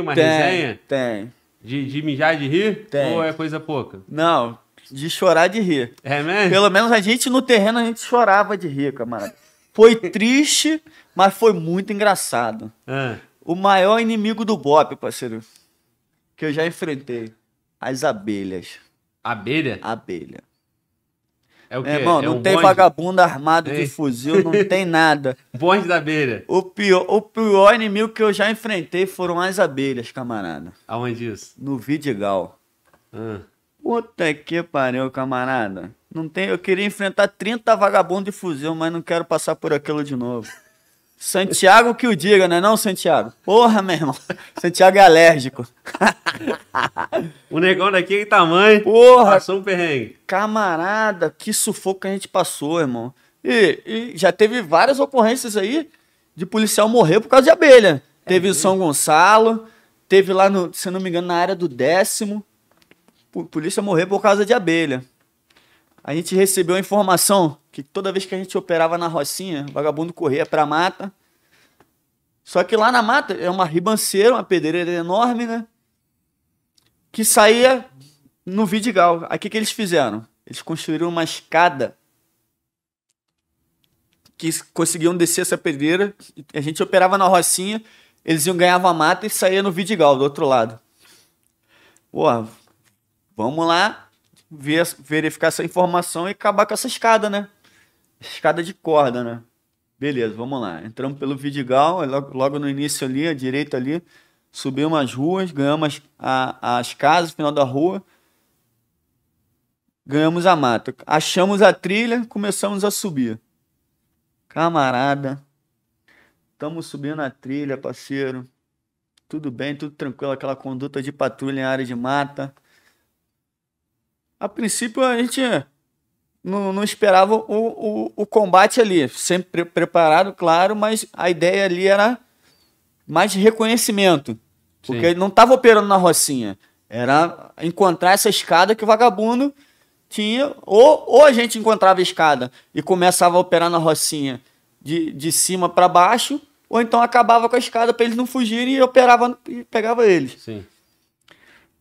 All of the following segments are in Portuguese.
uma tem, resenha? Tem. De, de mijar de rir? Tem. Ou é coisa pouca? Não, de chorar de rir. É mesmo? Pelo menos a gente no terreno a gente chorava de rir, camarada. Foi triste, mas foi muito engraçado. É. O maior inimigo do Bop, parceiro, que eu já enfrentei. As abelhas. Abelha? Abelha. É o é, quê? irmão, é não tem bonde? vagabundo armado de fuzil, não tem nada. bonde da abelha. O pior, o pior inimigo que eu já enfrentei foram as abelhas, camarada. Aonde isso? No Vidigal. Ah. Puta que pariu, camarada. Não tem, eu queria enfrentar 30 vagabundos de fuzil, mas não quero passar por aquilo de novo. Santiago que o diga, né? Não, Santiago. Porra, meu irmão. Santiago é alérgico. o negão daqui é tamanho. Porra. Passou um perrengue. Camarada, que sufoco que a gente passou, irmão. E, e já teve várias ocorrências aí de policial morrer por causa de abelha. É teve em São Gonçalo, teve lá, no, se não me engano, na área do décimo. Polícia morrer por causa de abelha a gente recebeu a informação que toda vez que a gente operava na Rocinha, vagabundo corria pra mata. Só que lá na mata é uma ribanceira, uma pedreira enorme, né? Que saía no Vidigal. Aí o que, que eles fizeram? Eles construíram uma escada que conseguiam descer essa pedreira. A gente operava na Rocinha, eles iam ganhava mata e saía no Vidigal, do outro lado. Pô, vamos lá ver, verificar essa informação e acabar com essa escada, né? Escada de corda, né? Beleza, vamos lá. Entramos pelo Vidigal, logo, logo no início ali, à direita ali, subimos as ruas, ganhamos a, as casas, final da rua, ganhamos a mata. Achamos a trilha, começamos a subir. Camarada, estamos subindo a trilha, parceiro. Tudo bem, tudo tranquilo, aquela conduta de patrulha em área de mata a princípio a gente não, não esperava o, o, o, combate ali, sempre preparado, claro, mas a ideia ali era mais reconhecimento. Sim. Porque ele não estava operando na rocinha. Era encontrar essa escada que o vagabundo tinha. Ou, ou a gente encontrava a escada e começava a operar na rocinha de, de cima para baixo, ou então acabava com a escada para eles não fugirem e operava e pegava eles. Sim.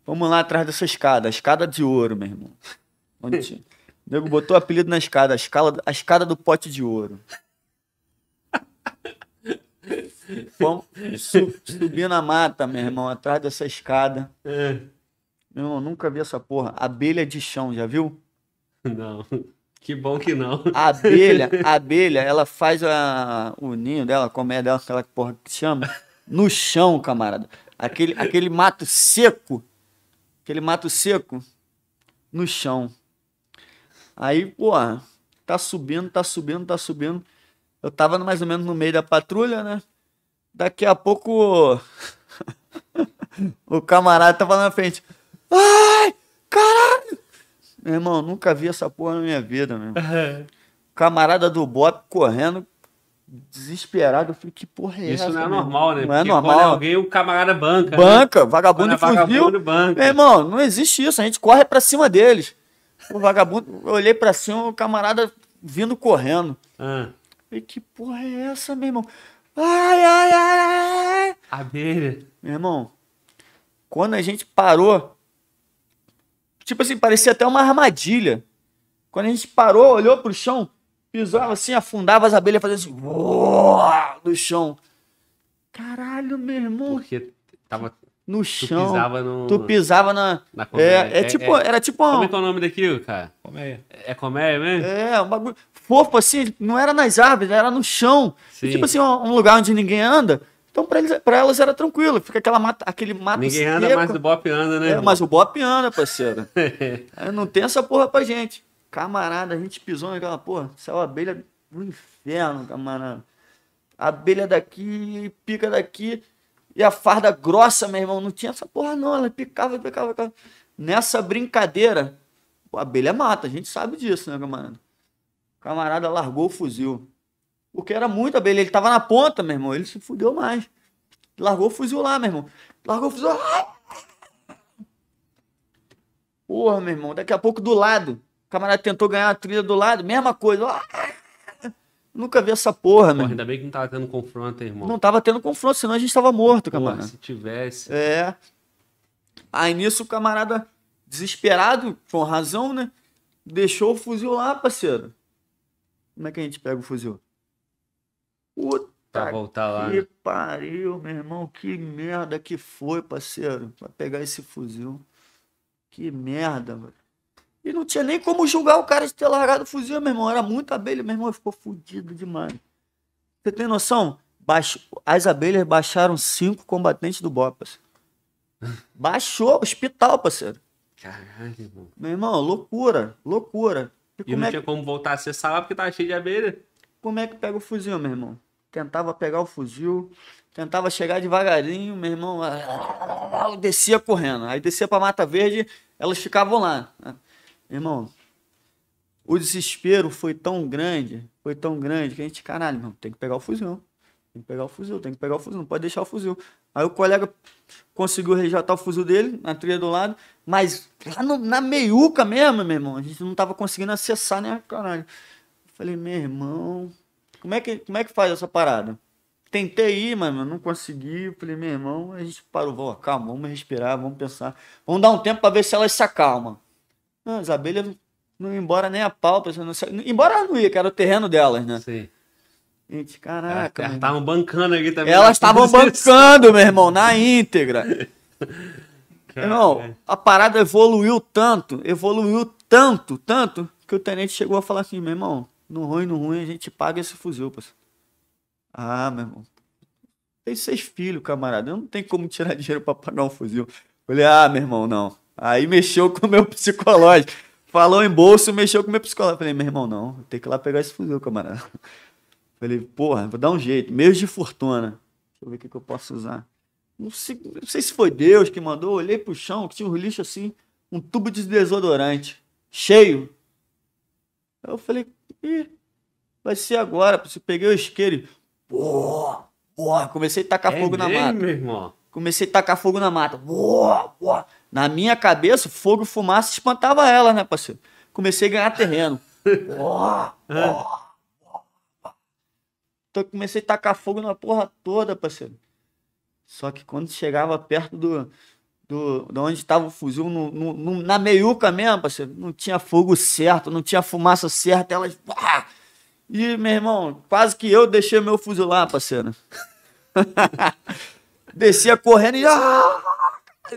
Vamos lá atrás dessa escada, a escada de ouro, meu irmão. Onde O nego botou o apelido na escada, a, escada, a escada do pote de ouro. Vamos su, subir na mata, meu irmão, atrás dessa escada. É. Meu irmão, nunca vi essa porra. Abelha de chão, já viu? Não. Que bom que não. A abelha, a abelha, ela faz a, o ninho dela, como é dela, aquela porra que chama, no chão, camarada. Aquele, aquele mato seco aquele mato seco, no chão. Aí, pô, tá subindo, tá subindo, tá subindo. Eu tava mais ou menos no meio da patrulha, né? Daqui a pouco o camarada tava na frente. Ai, caralho! Meu irmão, nunca vi essa porra na minha vida, meu. É. Camarada do Bop correndo, desesperado. Eu falei, que porra é Isso essa? Isso não é mesmo? normal, né? Não é Porque é normal. Quando é alguém, o camarada banca. Né? Banca, né? vagabundo é Vagabundo banca. Meu irmão, não existe isso. A gente corre pra cima deles. O vagabundo, eu olhei pra cima, o camarada vindo correndo. Ah. Falei, que porra é essa, meu irmão? Ai, ai, ai, ai. Abelha. Meu irmão, quando a gente parou, tipo assim, parecia até uma armadilha. Quando a gente parou, olhou pro chão, Pisava assim, afundava as abelhas, fazia assim, uoa, no chão. Caralho, meu irmão. Porque tava no chão. Tu pisava no. Tu pisava na. na colmeia. É, é, é tipo. É, era tipo. Como é que é o nome daquilo, cara? Colmeia. É, coméia colmeia mesmo? É, um bagulho. Fofo assim, não era nas árvores, era no chão. E, tipo assim, um, lugar onde ninguém anda. Então pra, eles, pra elas era tranquilo, fica aquela mata, aquele mato Ninguém seco. anda, mas o Bop anda, né? É, mas o Bop anda, parceiro. É, não tem essa porra pra gente. Camarada, a gente pisou naquela porra, saiu a abelha do inferno, camarada. abelha daqui, pica daqui, e a farda grossa, meu irmão, não tinha essa porra não, ela picava, picava, picava. Nessa brincadeira, a abelha mata, a gente sabe disso, né, camarada? O camarada largou o fuzil. Porque era muita abelha, ele tava na ponta, meu irmão, ele se fudeu mais. Largou o fuzil lá, meu irmão. Largou o fuzil. Porra, meu irmão, daqui a pouco do lado, o camarada tentou ganhar a trilha do lado, mesma coisa. Ah, nunca vi essa porra, mano. Ainda bem que não tava tendo confronto, hein, irmão. Não tava tendo confronto, senão a gente tava morto, porra, camarada. se tivesse. É. Aí nisso o camarada, desesperado, com razão, né? Deixou o fuzil lá, parceiro. Como é que a gente pega o fuzil? Puta pra voltar lá. Que né? pariu, meu irmão. Que merda que foi, parceiro. Pra pegar esse fuzil. Que merda, mano. E não tinha nem como julgar o cara de ter largado o fuzil, meu irmão. Era muita abelha, meu irmão ficou fudido demais. Você tem noção? As abelhas baixaram cinco combatentes do parceiro. Baixou hospital, parceiro. Caralho, irmão. Meu irmão, loucura, loucura. E, e não é tinha que... como voltar a acessar lá porque tava cheio de abelha. Como é que pega o fuzil, meu irmão? Tentava pegar o fuzil, tentava chegar devagarinho, meu irmão. Ah, descia correndo. Aí descia pra Mata Verde, elas ficavam lá. Né? Irmão, o desespero foi tão grande, foi tão grande, que a gente, caralho, mano, tem que pegar o fuzil. Tem que pegar o fuzil, tem que pegar o fuzil, não pode deixar o fuzil. Aí o colega conseguiu rejetar o fuzil dele na trilha do lado, mas lá no, na meiuca mesmo, meu irmão, a gente não tava conseguindo acessar, né, caralho. Eu falei, meu irmão, como é que, como é que faz essa parada? Tentei ir, mas não consegui. Falei, meu irmão, a gente parou, vou, calma, vamos respirar, vamos pensar. Vamos dar um tempo para ver se elas se acalmam as abelhas não iam embora nem a pau, não embora não ia, que era o terreno delas, né? Sim. Gente, caraca. Elas estavam bancando aqui também. Elas estavam bancando, meu irmão, na íntegra. Irmão, a parada evoluiu tanto, evoluiu tanto, tanto, que o tenente chegou a falar assim, meu irmão, no ruim, no ruim, a gente paga esse fuzil, parceiro. Ah, meu irmão, tem seis filhos, camarada, eu não tenho como tirar dinheiro para pagar um fuzil. Eu falei, ah, meu irmão, não. Aí mexeu com o meu psicológico. Falou em bolso, mexeu com o meu psicológico. Falei, meu irmão, não, tem que ir lá pegar esse fuzil, camarada. Falei, porra, vou dar um jeito. Meios de fortuna. Deixa eu ver o que, que eu posso usar. Não sei, não sei, se foi Deus que mandou. Olhei pro chão, que tinha um lixo assim, um tubo de desodorante. Cheio. Eu falei, Ih, vai ser agora. Se peguei o isqueiro. Porra, porra, comecei a tacar é fogo na mata. Comecei a tacar fogo na mata. Porra, porra. Na minha cabeça, fogo e fumaça espantava ela, né, parceiro? Comecei a ganhar terreno. oh, oh, oh. Então comecei a tacar fogo na porra toda, parceiro. Só que quando chegava perto do, do, de onde estava o fuzil, no, no, no, na meiuca mesmo, parceiro, não tinha fogo certo, não tinha fumaça certa, elas. Ah! E, meu irmão, quase que eu deixei meu fuzil lá, parceiro. Descia correndo e. Ah!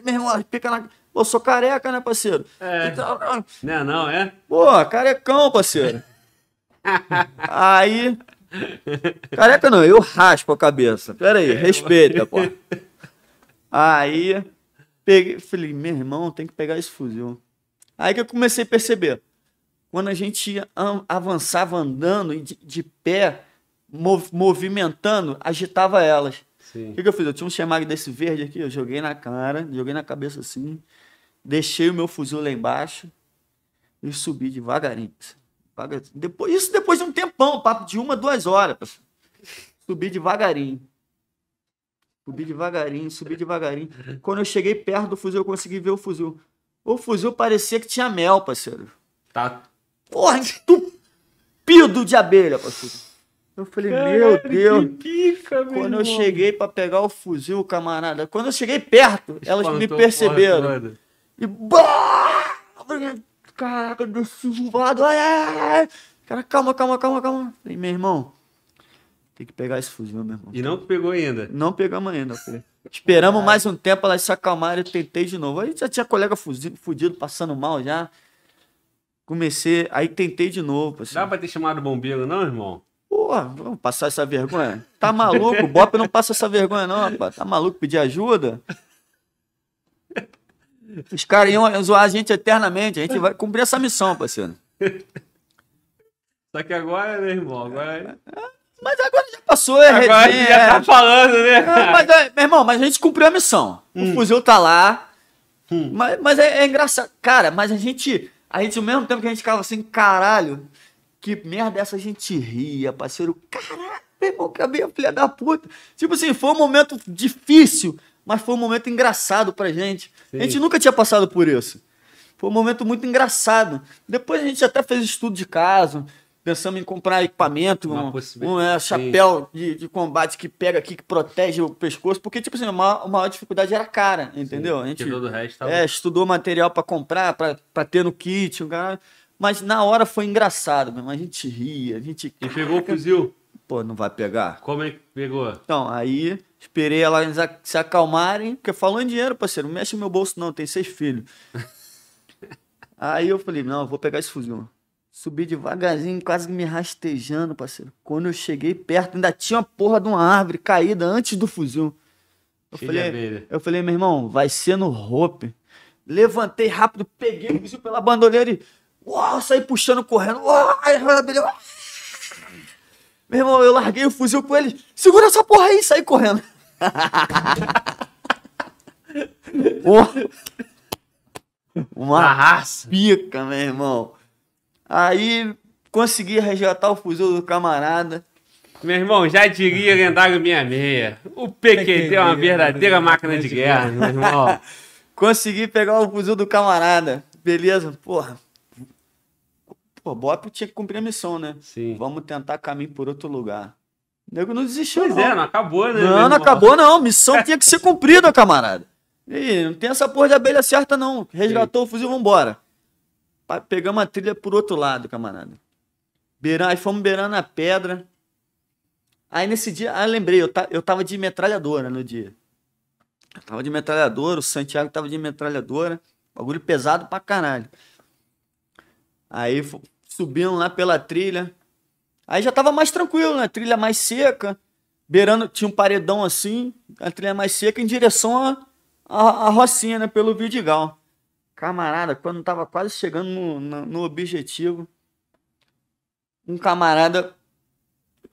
Meu irmão, pica na. Pô, sou careca, né, parceiro? É. Então, ah, ah. não, é não, é? Pô, carecão, parceiro. aí. Careca não, eu raspo a cabeça. Pera aí, é, respeita, pô. Aí. Peguei, falei, meu irmão, tem que pegar esse fuzil. Aí que eu comecei a perceber. Quando a gente avançava andando de, de pé, mov, movimentando, agitava elas. O que, que, eu fiz? Eu tinha um chamado desse verde aqui, eu joguei na cara, joguei na cabeça assim, deixei o meu fuzil lá embaixo e subi devagarinho. Assim, devagarinho. Depois, isso depois de um tempão, papo de uma, duas horas. Subi devagarinho. Subi devagarinho, subi devagarinho. Quando eu cheguei perto do fuzil, eu consegui ver o fuzil. O fuzil parecia que tinha mel, parceiro. Tá. Porra, entupido de abelha, parceiro. Eu falei, Caralho, meu Deus. Pica, meu quando irmão. eu cheguei para pegar o fuzil, camarada, quando eu cheguei perto, elas me perceberam. Porra, porra. E bah! Caraca, desse voado. Ai, ai, Cara, calma, calma, calma, calma. Falei, meu irmão, tem que pegar esse fuzil, meu irmão. E não pegou ainda? Não pegamos ainda, Esperamos mais um tempo, elas se acalmaram e tentei de novo. Aí já tinha colega fudido, fudido passando mal já. Comecei, aí tentei de novo. Assim. Dá pra ter chamado o bombeiro, não, irmão? Porra, vamos passar essa vergonha? Tá maluco? O Bop não passa essa vergonha, não, rapaz. Tá maluco pedir ajuda? Os caras iam zoar a gente eternamente. A gente vai cumprir essa missão, parceiro. Só que agora, né, irmão, agora. É- mas agora já passou, é Agora já tá é. falando, né? É, mas, é, meu irmão, mas a gente cumpriu a missão. Hum. O fuzil tá lá. Hum. Mas, mas é, é engraçado. Cara, mas a gente. A gente, ao mesmo tempo que a gente ficava assim, caralho, que merda é essa a gente ria, parceiro. Caralho, meu irmão, cabelo a filha da puta. Tipo assim, foi um momento difícil, mas foi um momento engraçado pra gente. Sim. A gente nunca tinha passado por isso. Foi um momento muito engraçado. Depois a gente até fez estudo de caso, pensamos em comprar equipamento, um, um é, chapéu de, de, combate que pega aqui, que protege o pescoço, porque, tipo assim, a maior, a maior dificuldade era a cara, entendeu? Sim, a gente resto, tá é, estudou material para comprar, para ter no kit, o cara... Mas na hora foi engraçado mesmo. A gente ria, a gente. E pegou o fuzil? Pô, não vai pegar. Como é que pegou? Então, aí esperei elas se acalmarem, porque falou em dinheiro, parceiro, não mexe no meu bolso, não, tem seis filhos. aí eu falei, não, eu vou pegar esse fuzil. Subi devagarzinho, quase me rastejando, parceiro. Quando eu cheguei perto, ainda tinha uma porra de uma árvore caída antes do fuzil. Eu falei, eu falei, meu irmão, vai ser no rope. Levantei rápido, peguei o fuzil pela bandoleira e Uau, saí puxando, correndo. Uau, meu irmão, eu larguei o fuzil com ele. Segura essa porra aí saí correndo. Uma raça. pica, meu irmão. Aí consegui resgatar o fuzil do camarada. Meu irmão, já diria lendário 66. O PQT é uma verdadeira né? máquina de guerra, meu irmão. consegui pegar o fuzil do camarada. Beleza, porra pô, Bop tinha que cumprir a missão, né? Sim. Vamos tentar caminho por outro lugar. O nego não desistiu. Pois não. é, não acabou, né? Não, não acabou, não. Missão tinha que ser cumprida, camarada. E não tem essa porra de abelha certa, não. Resgatou Sim. o fuzil, vambora. Pegamos a trilha por outro lado, camarada. Beirar, aí fomos beirando a pedra. Aí nesse dia, ah, lembrei, eu, ta, eu tava de metralhadora no dia. Eu tava de metralhadora, o Santiago tava de metralhadora. Bagulho pesado pra caralho. Aí subindo lá pela trilha. Aí já tava mais tranquilo, né? Trilha mais seca, beirando, tinha um paredão assim, a trilha mais seca em direção à Rocinha, né? Pelo Vidigal. Camarada, quando tava quase chegando no, no, no objetivo, um camarada.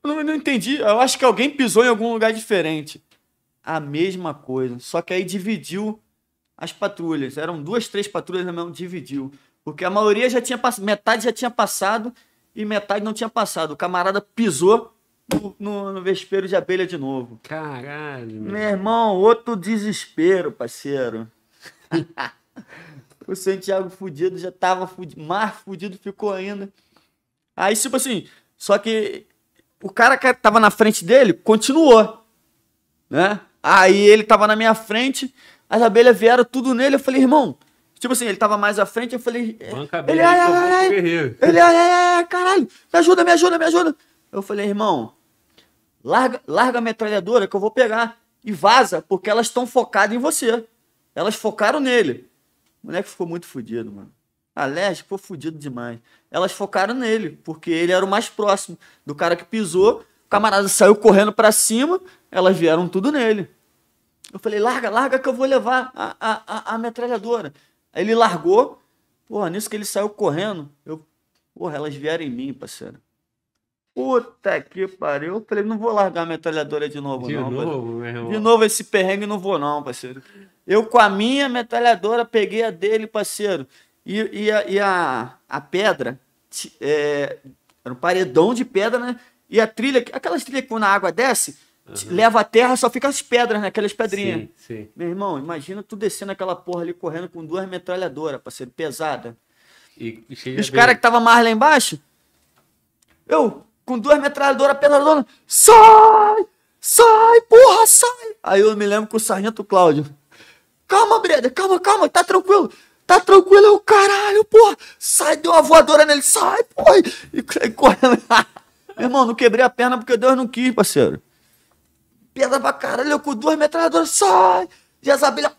Não, não entendi, eu acho que alguém pisou em algum lugar diferente. A mesma coisa, só que aí dividiu as patrulhas. Eram duas, três patrulhas na né, mão, dividiu. Porque a maioria já tinha passado, metade já tinha passado e metade não tinha passado. O camarada pisou no, no, no vespeiro de abelha de novo. Caralho. Meu, irmão, outro desespero, parceiro. o Santiago fudido já tava fudido, mais fudido ficou ainda. Aí, tipo assim, só que o cara que tava na frente dele continuou, né? Aí ele tava na minha frente, as abelhas vieram tudo nele, eu falei, irmão, Tipo assim, ele tava mais à frente, eu falei. É, Banca ele, ai, ai, ai, ele, ai, ai, ai, caralho, me ajuda, me ajuda, me ajuda. Eu falei, irmão, larga, larga a metralhadora que eu vou pegar e vaza, porque elas estão focadas em você. Elas focaram nele. O moleque ficou muito fudido, mano. Alex ficou fudido demais. Elas focaram nele, porque ele era o mais próximo do cara que pisou. O camarada saiu correndo para cima, elas vieram tudo nele. Eu falei, larga, larga que eu vou levar a, a, a, a metralhadora. Aí ele largou. Porra, nisso que ele saiu correndo, eu. Porra, elas vieram em mim, parceiro. Puta que pariu. Eu falei, não vou largar a metralhadora de novo, de não. Novo, meu irmão. De novo esse perrengue, não vou, não, parceiro. Eu com a minha metralhadora peguei a dele, parceiro. E, e, a, e a, a pedra, é, era um paredão de pedra, né? E a trilha, aquelas trilhas que quando a água desce, Uhum. Leva a terra, só fica as pedras, né? Aquelas pedrinhas. Sim, sim. Meu irmão, imagina tu descendo aquela porra ali correndo com duas metralhadoras, parceiro ser pesada. E, e os caras que tava mais lá embaixo, eu, com duas metralhadoras pesadona, sai! Sai, porra, sai! Aí eu me lembro que o sargento Cláudio, calma, Breda, calma, calma, tá tranquilo. Tá tranquilo, é o caralho, porra. Sai, deu uma voadora nele, sai, porra. E, e correndo. Meu irmão, não quebrei a perna porque Deus não quis, parceiro. Pedra pra caralho, eu com duas metralhadoras, sai! E as abelhas.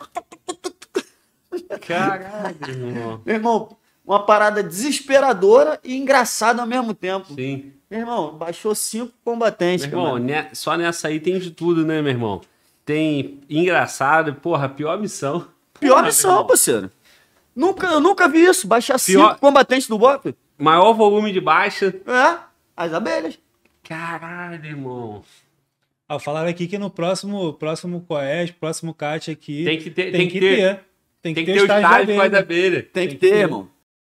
Caralho, irmão. Meu irmão, uma parada desesperadora e engraçada ao mesmo tempo. Sim. Meu irmão, baixou cinco combatentes. Meu irmão, né, só nessa aí tem de tudo, né, meu irmão? Tem engraçado, porra, pior missão. Pior porra, missão, parceiro. Nunca, eu nunca vi isso. Baixar pior... cinco combatentes do BOP. Maior volume de baixa. É, as abelhas. Caralho, irmão. Ah, falaram aqui que no próximo, próximo COES, próximo CAT aqui. Tem que ter. Tem, tem que, ter. ter. Tem, que, tem ter, ter o estágio, estágio da abelha. Tem, tem, que ter, irmão.